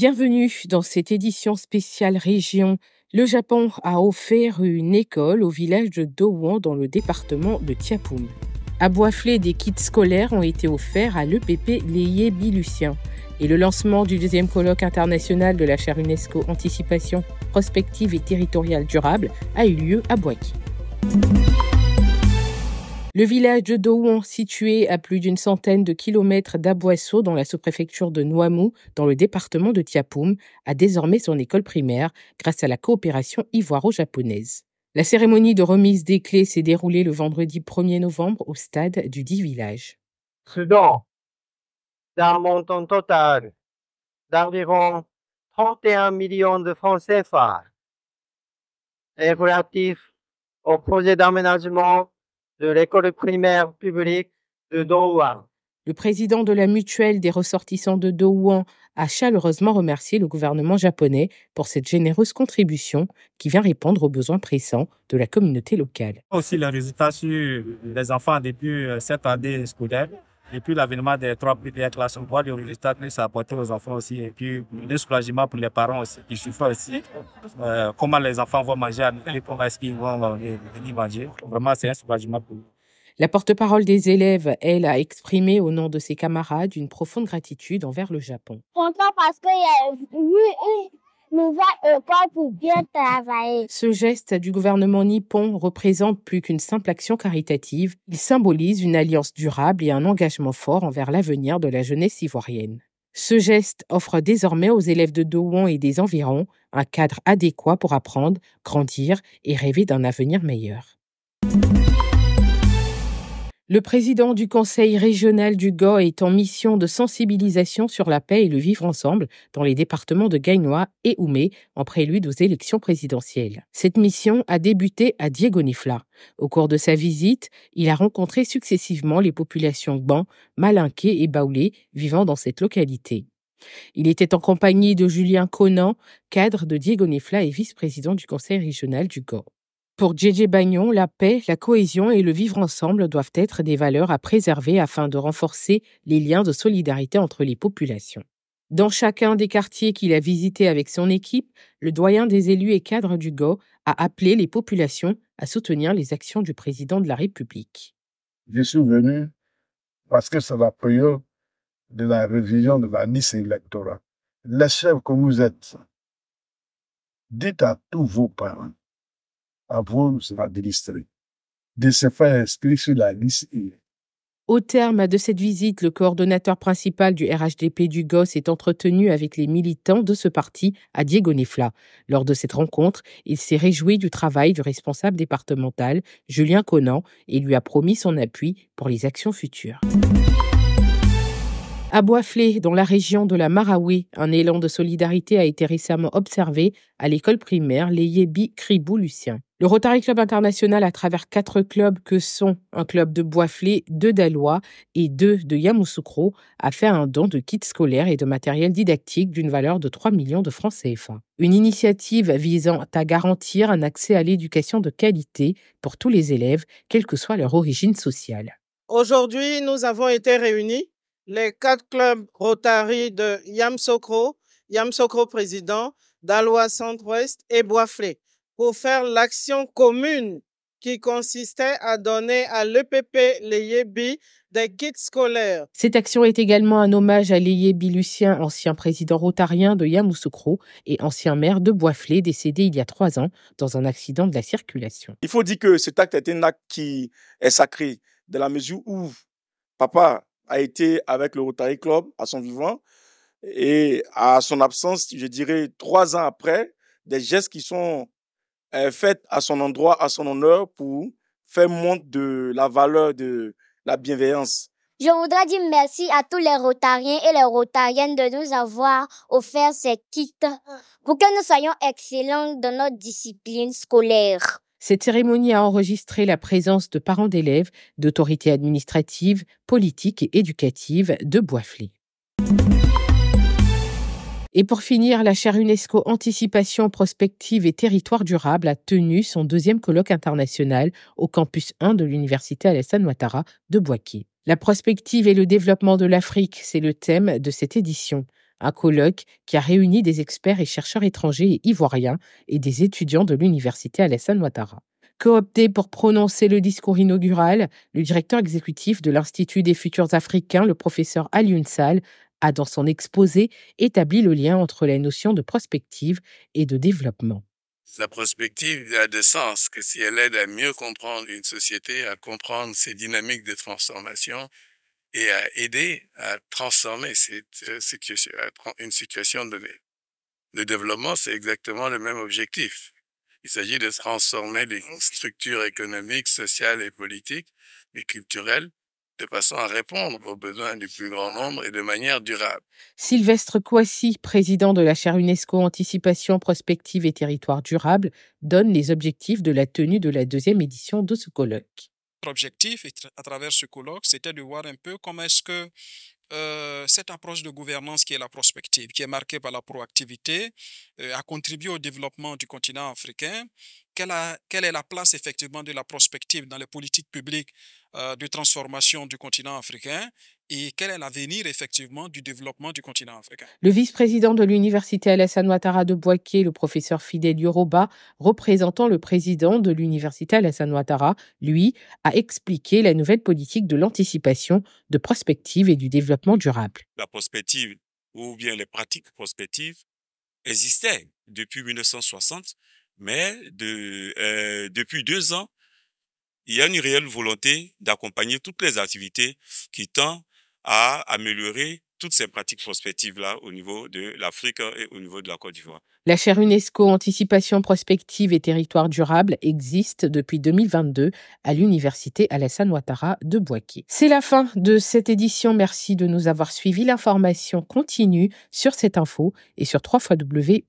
Bienvenue dans cette édition spéciale région. Le Japon a offert une école au village de Dowon dans le département de Tiapoum. À Boiflé, des kits scolaires ont été offerts à l'EPP Léye Bilucien et le lancement du deuxième colloque international de la chaire UNESCO Anticipation, Prospective et Territoriale Durable a eu lieu à Boaki. Le village de douon, situé à plus d'une centaine de kilomètres d'Aboisseau, dans la sous-préfecture de Noamou, dans le département de Tiapoum, a désormais son école primaire grâce à la coopération ivoiro-japonaise. La cérémonie de remise des clés s'est déroulée le vendredi 1er novembre au stade du dit village. total 31 millions de est relatif au projet d'aménagement de l'école primaire publique de Douan. Le président de la mutuelle des ressortissants de Douan a chaleureusement remercié le gouvernement japonais pour cette généreuse contribution qui vient répondre aux besoins pressants de la communauté locale. Aussi le résultat sur les enfants depuis euh, cette année scolaire, et puis l'avènement des trois premières classes, on voit le résultat que ça a apporté aux enfants aussi. Et puis le soulagement pour les parents aussi, qui souffrent aussi. Euh, comment les enfants vont manger à l'école, comment est-ce qu'ils vont euh, venir manger. Vraiment, c'est un soulagement pour nous. La porte-parole des élèves, elle, a exprimé au nom de ses camarades une profonde gratitude envers le Japon. Content parce qu'il y a... Euh, Ce geste du gouvernement nippon représente plus qu'une simple action caritative. Il symbolise une alliance durable et un engagement fort envers l'avenir de la jeunesse ivoirienne. Ce geste offre désormais aux élèves de Douan et des environs un cadre adéquat pour apprendre, grandir et rêver d'un avenir meilleur. Le président du Conseil régional du GO est en mission de sensibilisation sur la paix et le vivre ensemble dans les départements de Gagnois et Oumé en prélude aux élections présidentielles. Cette mission a débuté à Diegonifla. Au cours de sa visite, il a rencontré successivement les populations Gban, Malinké et Baoulé vivant dans cette localité. Il était en compagnie de Julien Conan, cadre de Diegonifla et vice-président du Conseil régional du GO. Pour JJ Bagnon, la paix, la cohésion et le vivre ensemble doivent être des valeurs à préserver afin de renforcer les liens de solidarité entre les populations. Dans chacun des quartiers qu'il a visités avec son équipe, le doyen des élus et cadres du GO a appelé les populations à soutenir les actions du président de la République. Je suis venu parce que c'est la période de la révision de la Nice électorale. Les chefs vous êtes, dites à tous vos parents ah sur la liste au terme de cette visite, le coordonnateur principal du RHDP du GOS est entretenu avec les militants de ce parti à Diego Nefla. Lors de cette rencontre, il s'est réjoui du travail du responsable départemental, Julien Conan, et lui a promis son appui pour les actions futures. À Boisflé, dans la région de la Maraoué, un élan de solidarité a été récemment observé à l'école primaire Léyébi Cribou-Lucien. Le Rotary Club International, à travers quatre clubs que sont un club de Boisflé, deux d'Alois et deux de Yamoussoukro, a fait un don de kits scolaires et de matériel didactique d'une valeur de 3 millions de francs CFA. Une initiative visant à garantir un accès à l'éducation de qualité pour tous les élèves, quelle que soit leur origine sociale. Aujourd'hui, nous avons été réunis, les quatre clubs Rotary de Yamoussoukro, Yamoussoukro président, d'Alois Centre-Ouest et Boisflé pour faire l'action commune qui consistait à donner à l'EPP les des kits scolaires. Cette action est également un hommage à Yebi Lucien, ancien président rotarien de Yamoussoukro et ancien maire de Boisflé, décédé il y a trois ans dans un accident de la circulation. Il faut dire que cet acte est un acte qui est sacré, de la mesure où papa a été avec le Rotary Club à son vivant et à son absence, je dirais trois ans après, des gestes qui sont fait faite à son endroit, à son honneur, pour faire montre de la valeur de la bienveillance. Je voudrais dire merci à tous les Rotariens et les Rotariennes de nous avoir offert ces kits pour que nous soyons excellents dans notre discipline scolaire. Cette cérémonie a enregistré la présence de parents d'élèves, d'autorités administratives, politiques et éducatives de Boisflé. Et pour finir, la chaire UNESCO Anticipation, Prospective et Territoire durable a tenu son deuxième colloque international au campus 1 de l'université Alassane Ouattara de Boaké. La prospective et le développement de l'Afrique, c'est le thème de cette édition. Un colloque qui a réuni des experts et chercheurs étrangers et ivoiriens et des étudiants de l'université Alassane Ouattara coopté pour prononcer le discours inaugural, le directeur exécutif de l'Institut des futurs africains, le professeur Ali a, dans son exposé, établi le lien entre les notions de prospective et de développement. La prospective a de sens que si elle aide à mieux comprendre une société, à comprendre ses dynamiques de transformation et à aider à transformer cette euh, situation, une situation donnée. Le développement, c'est exactement le même objectif. Il s'agit de transformer les structures économiques, sociales et politiques, mais culturelles, de façon à répondre aux besoins du plus grand nombre et de manière durable. Sylvestre Kouassi, président de la chaire UNESCO Anticipation, Prospective et Territoire durable, donne les objectifs de la tenue de la deuxième édition de ce colloque. Notre objectif à travers ce colloque, c'était de voir un peu comment est-ce que euh, cette approche de gouvernance qui est la prospective, qui est marquée par la proactivité, euh, a contribué au développement du continent africain quelle, est la place effectivement de la prospective dans les politiques publiques euh, de transformation du continent africain et quel est l'avenir effectivement du développement du continent africain. Le vice-président de l'université Alassane Ouattara de Boaké, le professeur Fidel Yoruba, représentant le président de l'université Alassane Ouattara, lui, a expliqué la nouvelle politique de l'anticipation, de prospective et du développement durable. La prospective ou bien les pratiques prospectives existaient depuis 1960 mais de, euh, depuis deux ans, il y a une réelle volonté d'accompagner toutes les activités qui tendent à améliorer toutes ces pratiques prospectives-là au niveau de l'Afrique et au niveau de la Côte d'Ivoire. La chaire UNESCO Anticipation prospective et territoire durable existe depuis 2022 à l'Université Alassane Ouattara de Bouaké. C'est la fin de cette édition. Merci de nous avoir suivis. L'information continue sur cette info et sur www.cetinfo.ci.